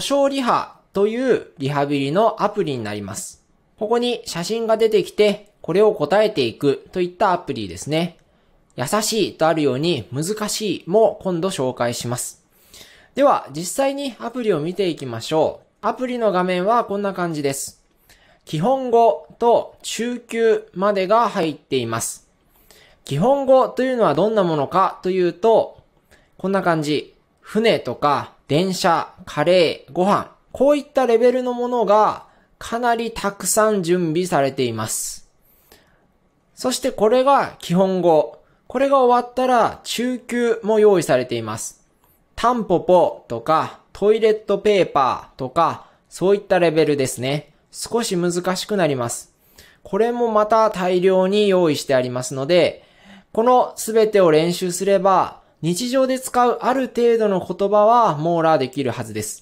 故障リハというリハビリのアプリになります。ここに写真が出てきて、これを答えていくといったアプリですね。優しいとあるように難しいも今度紹介します。では、実際にアプリを見ていきましょう。アプリの画面はこんな感じです。基本語と中級までが入っています。基本語というのはどんなものかというと、こんな感じ。船とか電車、カレー、ご飯、こういったレベルのものがかなりたくさん準備されています。そしてこれが基本語。これが終わったら中級も用意されています。タンポポとかトイレットペーパーとかそういったレベルですね。少し難しくなります。これもまた大量に用意してありますので、このすべてを練習すれば日常で使うある程度の言葉は網羅できるはずです。